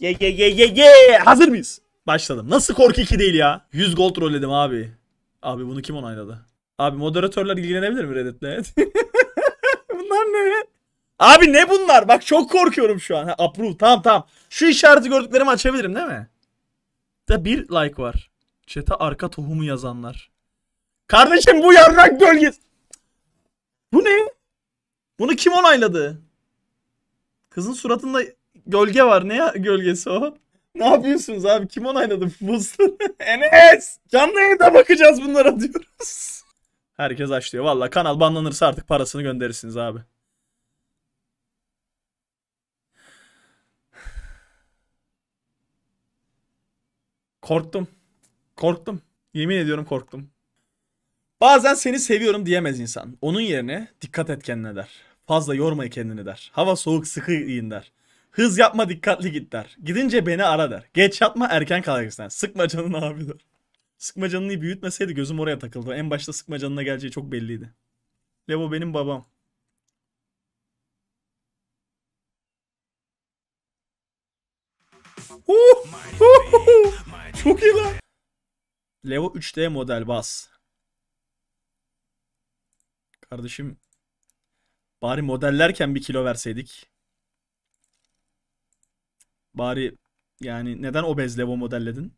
Ye ye ye ye ye. Hazır mıyız? Başladım. Nasıl korku 2 değil ya? 100 gold rolledim abi. Abi bunu kim onayladı? Abi moderatörler ilgilenebilir mi Reddit'le? bunlar ne? Abi ne bunlar? Bak çok korkuyorum şu an. Ha, approve. Tamam tamam. Şu işareti gördüklerimi açabilirim değil mi? Da bir like var. Çete arka tohumu yazanlar. Kardeşim bu yarrak gölgesi. Bu ne? Bunu kim onayladı? Kızın suratında gölge var. Ne gölgesi o? Ne yapıyorsunuz abi? Kim onayladı Fuzlu? Enes! Canlı yayında bakacağız bunlara diyoruz. Herkes açlıyor Valla kanal banlanırsa artık parasını gönderirsiniz abi. Korktum. Korktum. Yemin ediyorum korktum. Bazen seni seviyorum diyemez insan. Onun yerine dikkat et kendine der. Fazla yormayı kendini der. Hava soğuk sıkı yiyin der. Hız yapma dikkatli git der. Gidince beni ara der. Geç yatma erken kalacaksın. Sıkma canını abi der. Sıkma canını büyütmeseydi gözüm oraya takıldı. En başta sıkma canına geleceği çok belliydi. Levo benim babam. Çok iyi lan. Levo 3D model bas. Kardeşim bari modellerken bir kilo verseydik. Bari yani neden obez Levo modelledin?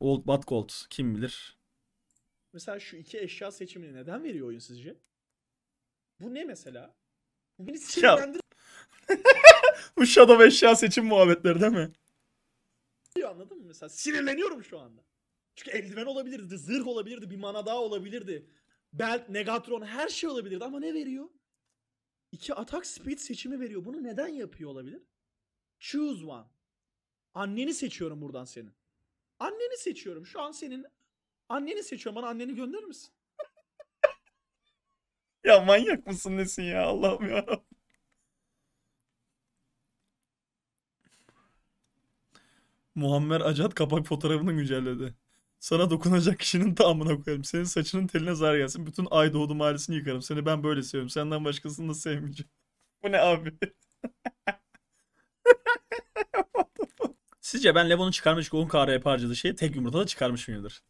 Old but gold kim bilir. Mesela şu iki eşya seçimini neden veriyor oyun sizce? Bu ne mesela? Bu beni sinirlendir... Bu Shadow eşya seçim muhabbetleri değil mi? Anladın mı mesela? Sinirleniyorum şu anda. Çünkü eldiven olabilirdi, zırh olabilirdi, bir mana daha olabilirdi. Belt, Negatron her şey olabilirdi ama ne veriyor? İki atak speed seçimi veriyor. Bunu neden yapıyor olabilir? Choose one. Anneni seçiyorum buradan senin. Anneni seçiyorum. Şu an senin anneni seçiyorum. Bana anneni gönderir misin? ya manyak mısın nesin ya Allah'ım ya. Muammer Acat kapak fotoğrafını güncelledi. Sana dokunacak kişinin tamamına koyarım. Senin saçının teline zar gelsin. Bütün ay doğdu mahallesini yıkarım. Seni ben böyle seviyorum. Senden başkasını da sevmeyeceğim. Bu ne abi? Sizce ben Levon'un çıkarmış Gon Kara yaparcılığı şeyi tek yumurtada çıkarmış mıyımdır?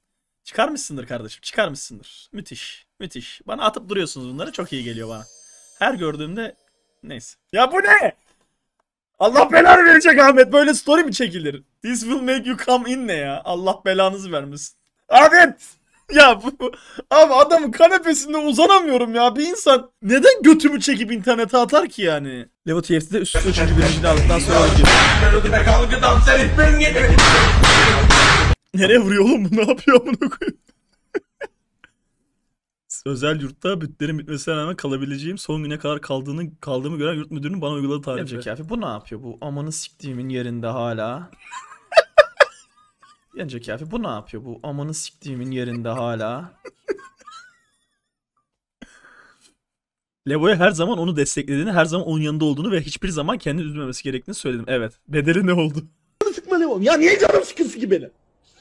Çıkarmışsındır kardeşim. Çıkarmışsındır. Müthiş. Müthiş. Bana atıp duruyorsunuz bunları. Çok iyi geliyor bana. Her gördüğümde neyse. Ya bu ne? Allah belanı verecek Ahmet. Böyle story mi çekilir? This will make you come in ne ya? Allah belanızı vermesin. Ahmet! Ya bu, abi adamın kanepesinde uzanamıyorum ya. Bir insan neden götümü çekip internete atar ki yani? Levo TFT'de üst üste üçüncü birincini aldıktan sonra Nereye vuruyor oğlum bu? Ne yapıyor amına koyayım? Özel yurtta bütlerin bitmesine rağmen kalabileceğim son güne kadar kaldığını kaldığımı gören yurt müdürünün bana uyguladığı Ne tarifi. Cekafi bu ne yapıyor bu? Amanı siktiğimin yerinde hala. Ya Cekafi bu ne yapıyor bu? Amanı siktiğimin yerinde hala. Levo'ya her zaman onu desteklediğini, her zaman onun yanında olduğunu ve hiçbir zaman kendini üzmemesi gerektiğini söyledim. Evet. Bedeli ne oldu? Sıkma Levo'm. Ya niye canım sıkıyorsun ki beni?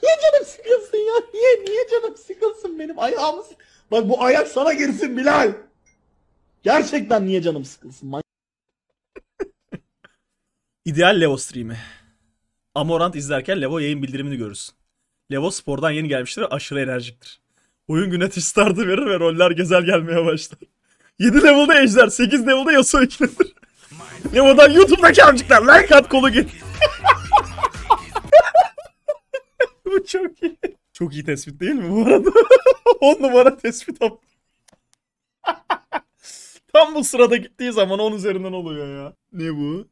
Niye canım sıkılsın ya? Niye? Niye canım sıkılsın benim? Ayağımız... Bak bu ayak sana girsin Bilal. Gerçekten niye canım sıkılsın? Man İdeal Levo stream'i. Amorant izlerken Levo yayın bildirimini görürsün. Levo spordan yeni gelmiştir aşırı enerjiktir. Oyun güne startı verir ve roller güzel gelmeye başlar. 7 level'da Ejder, 8 level'da Yasuo ikiledir. Levo'dan YouTube'daki amcıklar like at kolu git. Çok iyi tespit değil mi bu arada? 10 numara tespit abi. Tam bu sırada gittiği zaman 10 üzerinden oluyor ya. Ne bu?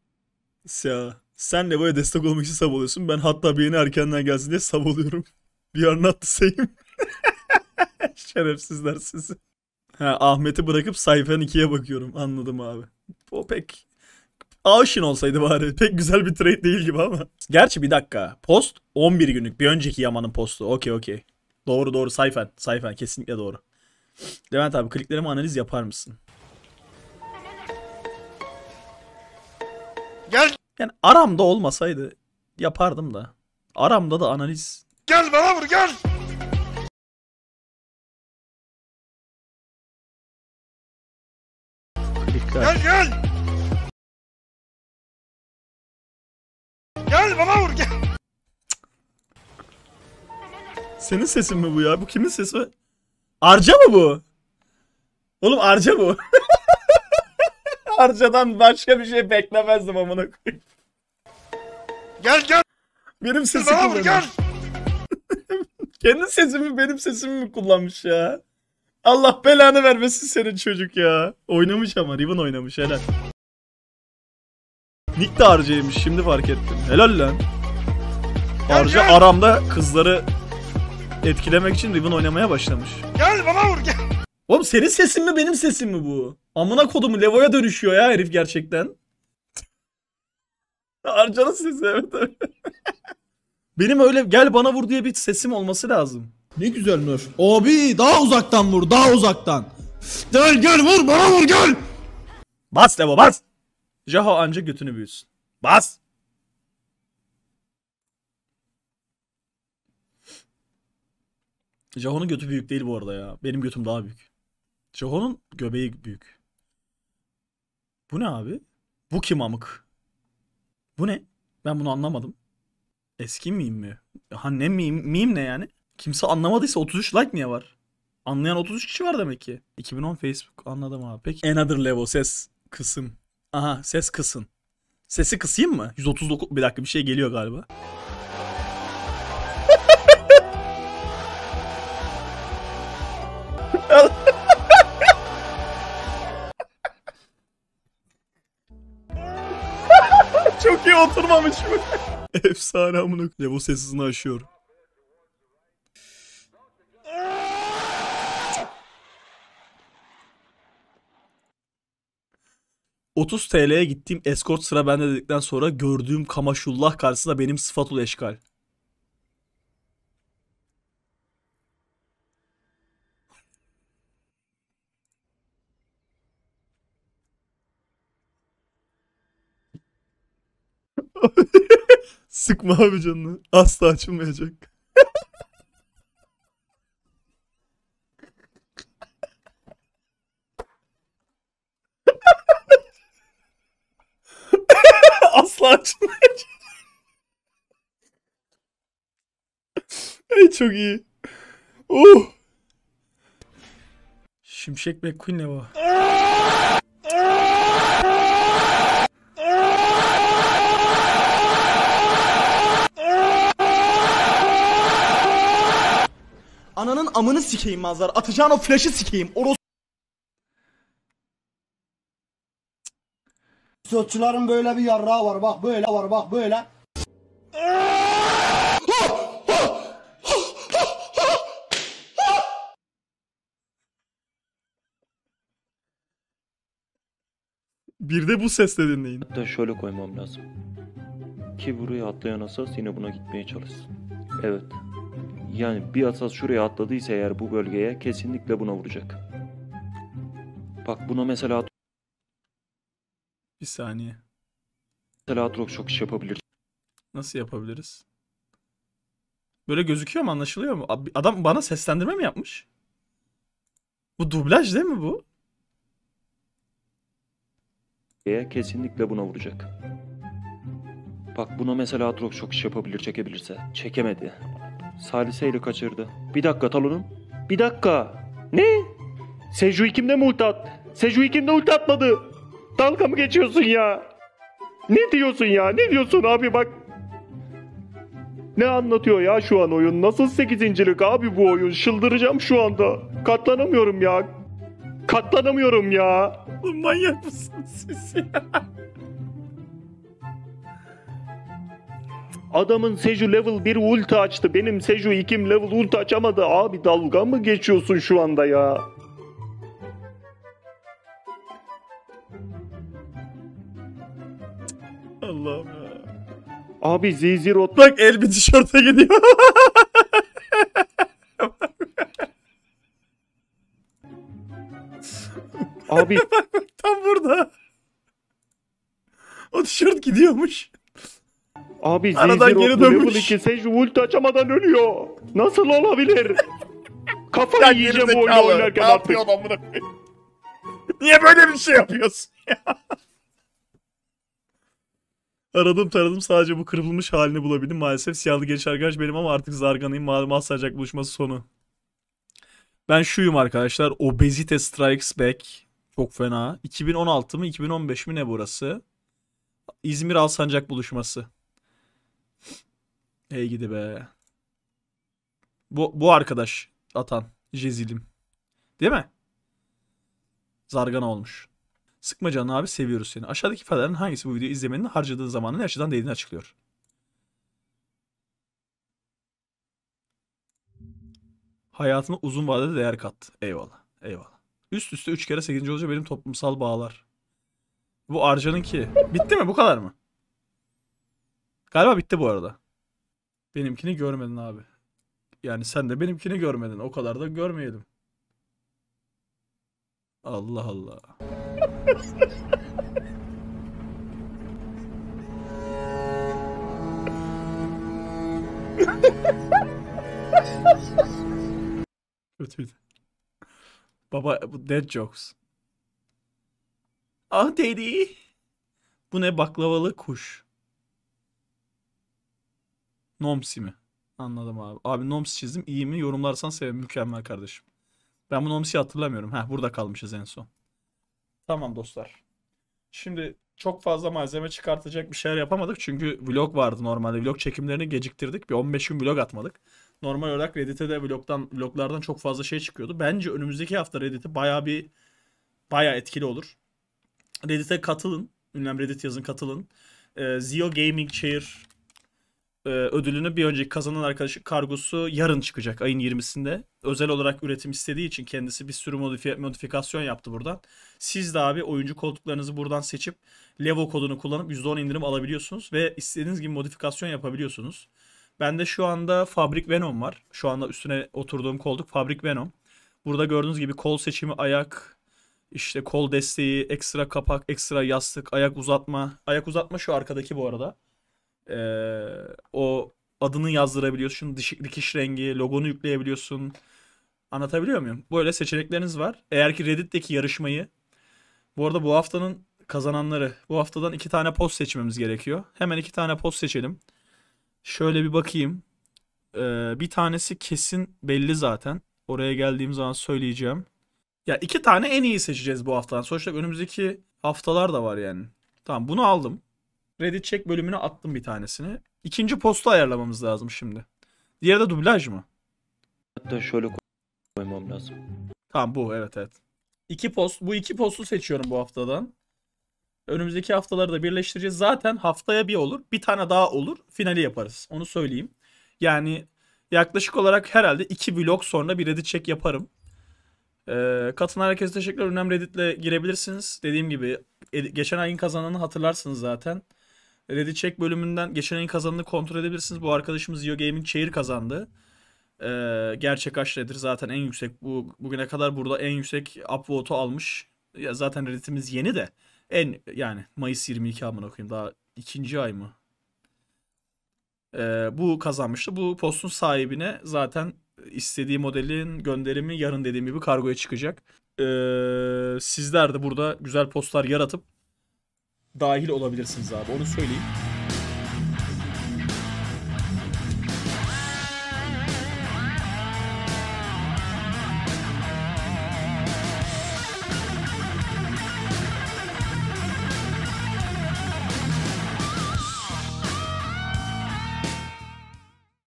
Ya sen de böyle destek olmak için sab oluyorsun. Ben hatta bir yeni erkenden gelsin diye sab oluyorum. Bir are not the same. Şerefsizler sizi. Ha, Ahmet'i bırakıp sayfanın ikiye bakıyorum. Anladım abi. O pek Ocean olsaydı bari. Pek güzel bir trade değil gibi ama. Gerçi bir dakika. Post 11 günlük. Bir önceki Yaman'ın postu. Okey okey. Doğru doğru. Sayfen. Sayfen. Kesinlikle doğru. Levent abi kliklerimi analiz yapar mısın? Gel. Yani aramda olmasaydı yapardım da. Aramda da analiz. Gel bana vur gel. Gel gel. Gel bana vur gel. Senin sesin mi bu ya? Bu kimin sesi? Arca mı bu? Oğlum arca bu. Arcadan başka bir şey beklemezdim amına koyayım. Gel gel. Benim sesi Bana vur gel. Kendi sesimi benim sesimi mi kullanmış ya? Allah belanı vermesin senin çocuk ya. Oynamış ama Riven oynamış helal. Nick de harcaymış şimdi fark ettim. Helal lan. Harca aramda kızları etkilemek için Riven oynamaya başlamış. Gel bana vur gel. Oğlum senin sesin mi benim sesim mi bu? Amına kodumu Levo'ya dönüşüyor ya herif gerçekten. Arcan'ın sesi evet benim öyle gel bana vur diye bir sesim olması lazım. Ne güzel Nerf. Abi daha uzaktan vur daha uzaktan. Gel gel vur bana vur gel. Bas Levo bas. Jaho anca götünü büyütsün. Bas! Jaho'nun götü büyük değil bu arada ya. Benim götüm daha büyük. Jaho'nun göbeği büyük. Bu ne abi? Bu kim amık? Bu ne? Ben bunu anlamadım. Eski miyim mi? Ha ne miyim? Miyim ne yani? Kimse anlamadıysa 33 like niye var? Anlayan 33 kişi var demek ki. 2010 Facebook anladım abi. Peki Another Level ses kısım. Aha ses kısın. Sesi kısayım mı? 139 bir dakika bir şey geliyor galiba. Çok iyi oturmamış mı? Efsane amına. Levo sesini aşıyor. 30 TL'ye gittiğim escort sıra bende dedikten sonra gördüğüm kamaşullah karşısında benim sıfatul eşkal. Sıkma abi canını. Asla açılmayacak. çok iyi. Oh. Şimşek McQueen ne bu? Ananın amını sikeyim mazlar. Atacağın o flaşı sikeyim. Oros Sotçuların böyle bir yarrağı var. Bak böyle var. Bak böyle. Bir de bu sesle dinleyin. Hatta şöyle koymam lazım. Ki buraya atlayan asas yine buna gitmeye çalışsın. Evet. Yani bir asas şuraya atladıysa eğer bu bölgeye kesinlikle buna vuracak. Bak buna mesela Bir saniye. mesela Atrox çok iş yapabilir. Nasıl yapabiliriz? Böyle gözüküyor mu anlaşılıyor mu? Adam bana seslendirme mi yapmış? Bu dublaj değil mi bu? diye kesinlikle buna vuracak. Bak buna mesela Atrox çok iş yapabilir çekebilirse. Çekemedi. Saliseyle kaçırdı. Bir dakika Talon'um. Bir dakika. Ne? Seju'yu ikimde mi ult at? Seju'yu kimde ult atmadı? Dalga mı geçiyorsun ya? Ne diyorsun ya? Ne diyorsun abi bak. Ne anlatıyor ya şu an oyun? Nasıl 8.lik abi bu oyun? Şıldıracağım şu anda. Katlanamıyorum ya. Katlanamıyorum ya. Oğlum manyak mısınız siz Adamın Seju level 1 ulti açtı. Benim Seju 2 level ulti açamadı. Abi dalga mı geçiyorsun şu anda ya? Allah'ım ya. Abi Zizirot. Bak el bir tişörte gidiyor. Abi. Tam burada. O tişört gidiyormuş. Abi Aradan geri dönmüş. Level 2 Sage ulti açamadan ölüyor. Nasıl olabilir? Kafayı ya yiyeceğim bu oyunu oynarken artık. Niye böyle bir şey yapıyorsun Aradım taradım sadece bu kırılmış halini bulabildim. Maalesef siyahlı genç arkadaş benim ama artık zarganayım. Mal, mal buluşması sonu. Ben şuyum arkadaşlar. Obezite Strikes Back. Çok fena. 2016 mı 2015 mi ne burası? İzmir Alsancak buluşması. Ey gidi be. Bu, bu arkadaş atan. Jezilim. Değil mi? Zargana olmuş. Sıkma canını abi seviyoruz seni. Aşağıdaki ifadelerin hangisi bu videoyu izlemenin harcadığın zamanın her şeyden değdiğini açıklıyor. Hayatına uzun vadede değer kattı. Eyvallah. Eyvallah. Üst üste 3 kere 8. olacak benim toplumsal bağlar. Bu Arca'nın ki. Bitti mi? Bu kadar mı? Galiba bitti bu arada. Benimkini görmedin abi. Yani sen de benimkini görmedin. O kadar da görmeyelim. Allah Allah. Kötüydü. Baba bu dead jokes. Ah dedi. Bu ne baklavalı kuş. Nomsi mi? Anladım abi. Abi Nomsi çizdim. İyi mi? Yorumlarsan sevim. Mükemmel kardeşim. Ben bu Nomsi'yi hatırlamıyorum. Heh burada kalmışız en son. Tamam dostlar. Şimdi çok fazla malzeme çıkartacak bir şeyler yapamadık. Çünkü vlog vardı normalde. Vlog çekimlerini geciktirdik. Bir 15 gün vlog atmadık normal olarak Reddit'e de blogdan, bloglardan çok fazla şey çıkıyordu. Bence önümüzdeki hafta Reddit'e baya bir baya etkili olur. Reddit'e katılın. Ünlem Reddit yazın katılın. Ee, Zio Gaming Chair e, ödülünü bir önceki kazanan arkadaşı kargosu yarın çıkacak ayın 20'sinde. Özel olarak üretim istediği için kendisi bir sürü modifi- modifikasyon yaptı buradan. Siz de abi oyuncu koltuklarınızı buradan seçip Levo kodunu kullanıp %10 indirim alabiliyorsunuz ve istediğiniz gibi modifikasyon yapabiliyorsunuz. Ben de şu anda Fabrik Venom var. Şu anda üstüne oturduğum koltuk Fabrik Venom. Burada gördüğünüz gibi kol seçimi, ayak, işte kol desteği, ekstra kapak, ekstra yastık, ayak uzatma. Ayak uzatma şu arkadaki bu arada. Ee, o adını yazdırabiliyorsun. Dişik dikiş rengi, logonu yükleyebiliyorsun. Anlatabiliyor muyum? Böyle seçenekleriniz var. Eğer ki Reddit'teki yarışmayı bu arada bu haftanın kazananları. Bu haftadan iki tane post seçmemiz gerekiyor. Hemen iki tane post seçelim. Şöyle bir bakayım. Ee, bir tanesi kesin belli zaten. Oraya geldiğim zaman söyleyeceğim. Ya iki tane en iyi seçeceğiz bu haftadan. Sonuçta önümüzdeki haftalar da var yani. Tamam bunu aldım. Reddit check bölümüne attım bir tanesini. İkinci postu ayarlamamız lazım şimdi. Diğeri de dublaj mı? Hatta şöyle koymam lazım. Tamam bu evet evet. İki post. Bu iki postu seçiyorum bu haftadan. Önümüzdeki haftaları da birleştireceğiz. Zaten haftaya bir olur. Bir tane daha olur. Finali yaparız. Onu söyleyeyim. Yani yaklaşık olarak herhalde iki vlog sonra bir Reddit check yaparım. Ee, katılan herkese teşekkürler. Önem Reddit'le girebilirsiniz. Dediğim gibi geçen ayın kazananı hatırlarsınız zaten. Reddit check bölümünden geçen ayın kazananı kontrol edebilirsiniz. Bu arkadaşımız Yo Gaming çeyir kazandı. Ee, gerçek aşredir zaten en yüksek bu bugüne kadar burada en yüksek upvote'u almış. Ya zaten Reddit'imiz yeni de. En yani Mayıs 22 amına koyayım daha ikinci ay mı? Ee, bu kazanmıştı. Bu postun sahibine zaten istediği modelin gönderimi yarın dediğim gibi kargoya çıkacak. Ee, sizler de burada güzel postlar yaratıp dahil olabilirsiniz abi onu söyleyeyim.